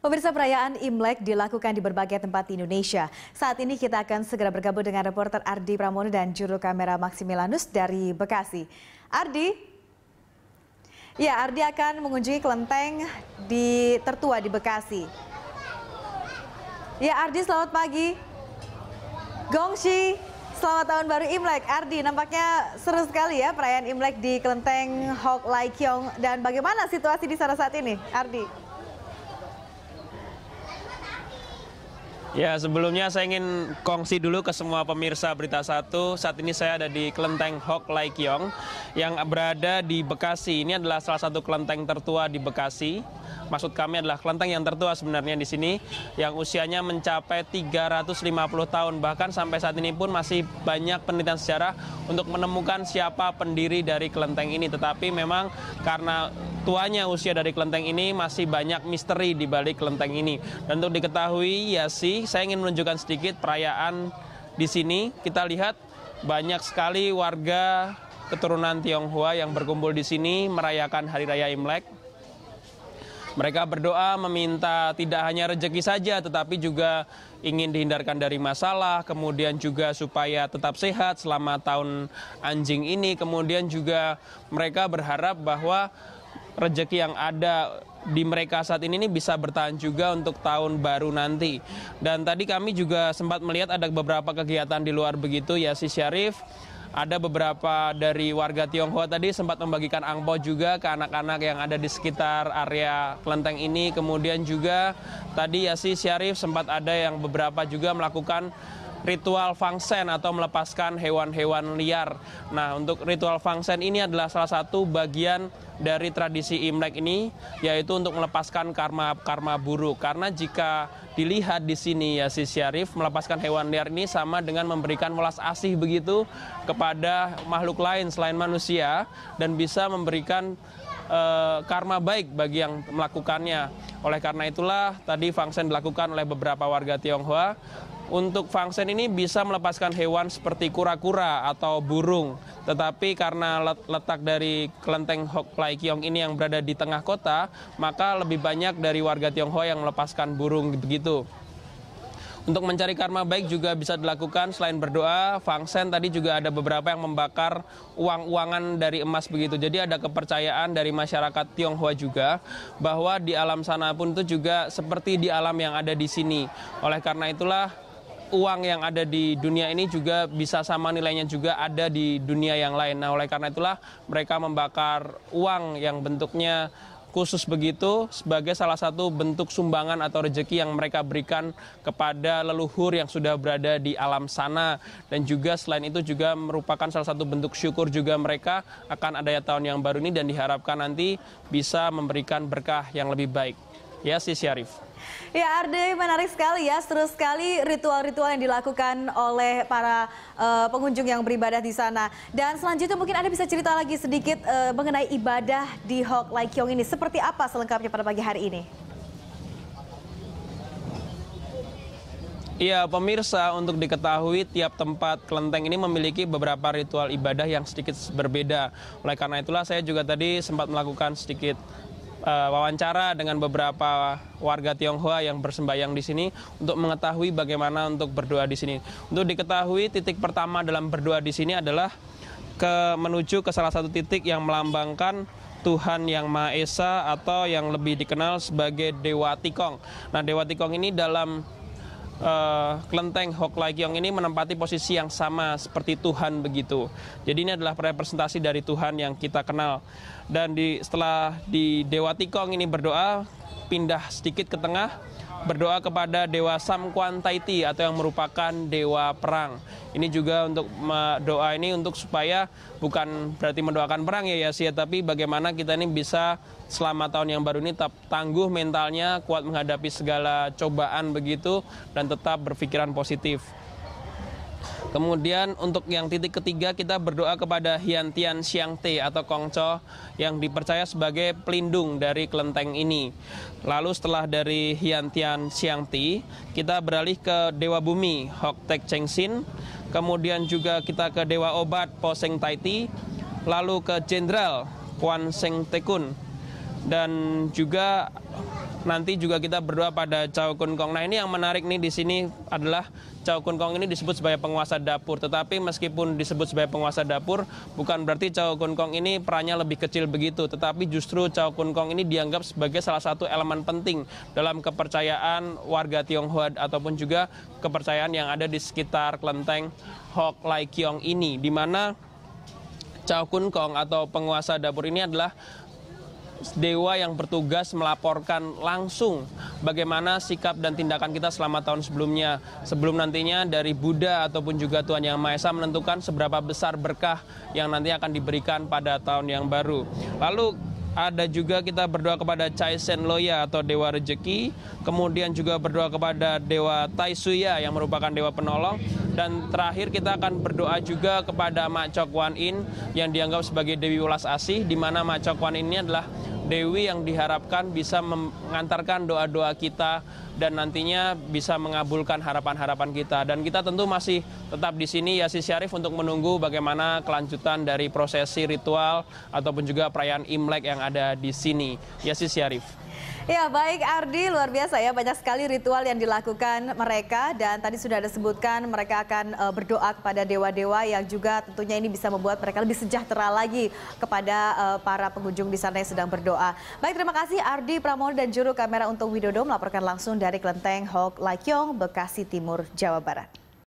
Pemirsa perayaan Imlek dilakukan di berbagai tempat di Indonesia. Saat ini kita akan segera bergabung dengan reporter Ardi Pramono dan juru kamera Maximilanus dari Bekasi. Ardi, ya Ardi akan mengunjungi kelenteng di tertua di Bekasi. Ya Ardi, selamat pagi. Gongsi, selamat tahun baru Imlek. Ardi, nampaknya seru sekali ya perayaan Imlek di kelenteng Hok Lai Kiong. Dan bagaimana situasi di sana saat ini, Ardi? Ya, sebelumnya saya ingin kongsi dulu ke semua pemirsa Berita Satu. Saat ini saya ada di Kelenteng Hok Lai Kiong yang berada di Bekasi. Ini adalah salah satu kelenteng tertua di Bekasi Maksud kami adalah kelenteng yang tertua sebenarnya di sini yang usianya mencapai 350 tahun. Bahkan sampai saat ini pun masih banyak penelitian sejarah untuk menemukan siapa pendiri dari kelenteng ini. Tetapi memang karena tuanya usia dari kelenteng ini masih banyak misteri di balik kelenteng ini. Dan untuk diketahui ya sih, saya ingin menunjukkan sedikit perayaan di sini. Kita lihat banyak sekali warga keturunan Tionghoa yang berkumpul di sini merayakan Hari Raya Imlek mereka berdoa meminta tidak hanya rejeki saja tetapi juga ingin dihindarkan dari masalah, kemudian juga supaya tetap sehat selama tahun anjing ini. Kemudian juga mereka berharap bahwa rejeki yang ada di mereka saat ini, ini bisa bertahan juga untuk tahun baru nanti. Dan tadi kami juga sempat melihat ada beberapa kegiatan di luar begitu ya si Syarif ada beberapa dari warga Tionghoa tadi sempat membagikan angpau juga ke anak-anak yang ada di sekitar area kelenteng ini. Kemudian juga tadi Yasi Syarif sempat ada yang beberapa juga melakukan ritual fangsen atau melepaskan hewan-hewan liar. Nah, untuk ritual fangsen ini adalah salah satu bagian dari tradisi Imlek ini yaitu untuk melepaskan karma-karma buruk. Karena jika dilihat di sini ya si Syarif melepaskan hewan liar ini sama dengan memberikan welas asih begitu kepada makhluk lain selain manusia dan bisa memberikan uh, karma baik bagi yang melakukannya. Oleh karena itulah tadi fangsen dilakukan oleh beberapa warga Tionghoa untuk fangsen ini bisa melepaskan hewan seperti kura-kura atau burung. Tetapi karena letak dari kelenteng Hok Lai Kiong ini yang berada di tengah kota, maka lebih banyak dari warga Tionghoa yang melepaskan burung begitu. Untuk mencari karma baik juga bisa dilakukan selain berdoa, Fang Fangsen tadi juga ada beberapa yang membakar uang-uangan dari emas begitu. Jadi ada kepercayaan dari masyarakat Tionghoa juga bahwa di alam sana pun itu juga seperti di alam yang ada di sini. Oleh karena itulah uang yang ada di dunia ini juga bisa sama nilainya juga ada di dunia yang lain. Nah, oleh karena itulah mereka membakar uang yang bentuknya khusus begitu sebagai salah satu bentuk sumbangan atau rejeki yang mereka berikan kepada leluhur yang sudah berada di alam sana dan juga selain itu juga merupakan salah satu bentuk syukur juga mereka akan adanya tahun yang baru ini dan diharapkan nanti bisa memberikan berkah yang lebih baik. Ya, si Syarif. Ya Arde, menarik sekali ya, terus sekali ritual-ritual yang dilakukan oleh para uh, pengunjung yang beribadah di sana. Dan selanjutnya mungkin Anda bisa cerita lagi sedikit uh, mengenai ibadah di Hok Lai Kiong ini. Seperti apa selengkapnya pada pagi hari ini? Iya, pemirsa, untuk diketahui tiap tempat kelenteng ini memiliki beberapa ritual ibadah yang sedikit berbeda. Oleh karena itulah saya juga tadi sempat melakukan sedikit uh, wawancara dengan beberapa warga Tionghoa yang bersembahyang di sini untuk mengetahui bagaimana untuk berdoa di sini. Untuk diketahui titik pertama dalam berdoa di sini adalah ke menuju ke salah satu titik yang melambangkan Tuhan Yang Maha Esa atau yang lebih dikenal sebagai Dewa Tikong. Nah, Dewa Tikong ini dalam Eh, Hok Lai Kyong ini menempati posisi yang sama seperti Tuhan begitu. Jadi ini adalah representasi dari Tuhan yang kita kenal. Dan di, setelah di Dewa Tikong ini berdoa, pindah sedikit ke tengah, berdoa kepada dewa Sam Kwan Taiti atau yang merupakan dewa perang. Ini juga untuk doa ini untuk supaya bukan berarti mendoakan perang ya Yas ya, tapi bagaimana kita ini bisa selama tahun yang baru ini tetap tangguh mentalnya, kuat menghadapi segala cobaan begitu dan tetap berpikiran positif. Kemudian untuk yang titik ketiga kita berdoa kepada Hian Tian Xiang Te atau Kongco yang dipercaya sebagai pelindung dari kelenteng ini. Lalu setelah dari Hian Tian Xiang Te, kita beralih ke Dewa Bumi Hok Tek Cheng Sin. Kemudian juga kita ke Dewa Obat Po Seng Tai Ti, lalu ke Jenderal Kuan Seng Tekun dan juga nanti juga kita berdoa pada Cao Kun Kong. Nah ini yang menarik nih di sini adalah Cao Kun Kong ini disebut sebagai penguasa dapur. Tetapi meskipun disebut sebagai penguasa dapur, bukan berarti Cao Kun Kong ini perannya lebih kecil begitu. Tetapi justru Cao Kun Kong ini dianggap sebagai salah satu elemen penting dalam kepercayaan warga Tionghoa ataupun juga kepercayaan yang ada di sekitar kelenteng Hok Lai Kiong ini. Di mana Cao Kun Kong atau penguasa dapur ini adalah dewa yang bertugas melaporkan langsung bagaimana sikap dan tindakan kita selama tahun sebelumnya. Sebelum nantinya dari Buddha ataupun juga Tuhan Yang Maha Esa menentukan seberapa besar berkah yang nanti akan diberikan pada tahun yang baru. Lalu ada juga kita berdoa kepada Chai Sen Loya atau Dewa Rejeki, kemudian juga berdoa kepada Dewa Tai Suya yang merupakan Dewa Penolong, dan terakhir kita akan berdoa juga kepada Mak Cokwan In yang dianggap sebagai Dewi Ulas Asih, di mana Mak Cokwan In ini adalah Dewi yang diharapkan bisa mengantarkan doa-doa kita dan nantinya bisa mengabulkan harapan-harapan kita. Dan kita tentu masih tetap di sini Yasi Syarif untuk menunggu bagaimana kelanjutan dari prosesi ritual ataupun juga perayaan Imlek yang ada di sini. Yasi Syarif. Ya baik Ardi, luar biasa ya banyak sekali ritual yang dilakukan mereka dan tadi sudah disebutkan mereka akan uh, berdoa kepada dewa-dewa yang juga tentunya ini bisa membuat mereka lebih sejahtera lagi kepada uh, para pengunjung di sana yang sedang berdoa berdoa. Baik, terima kasih Ardi Pramono dan juru kamera untuk Widodo melaporkan langsung dari Klenteng Hok Lakyong, Bekasi Timur, Jawa Barat.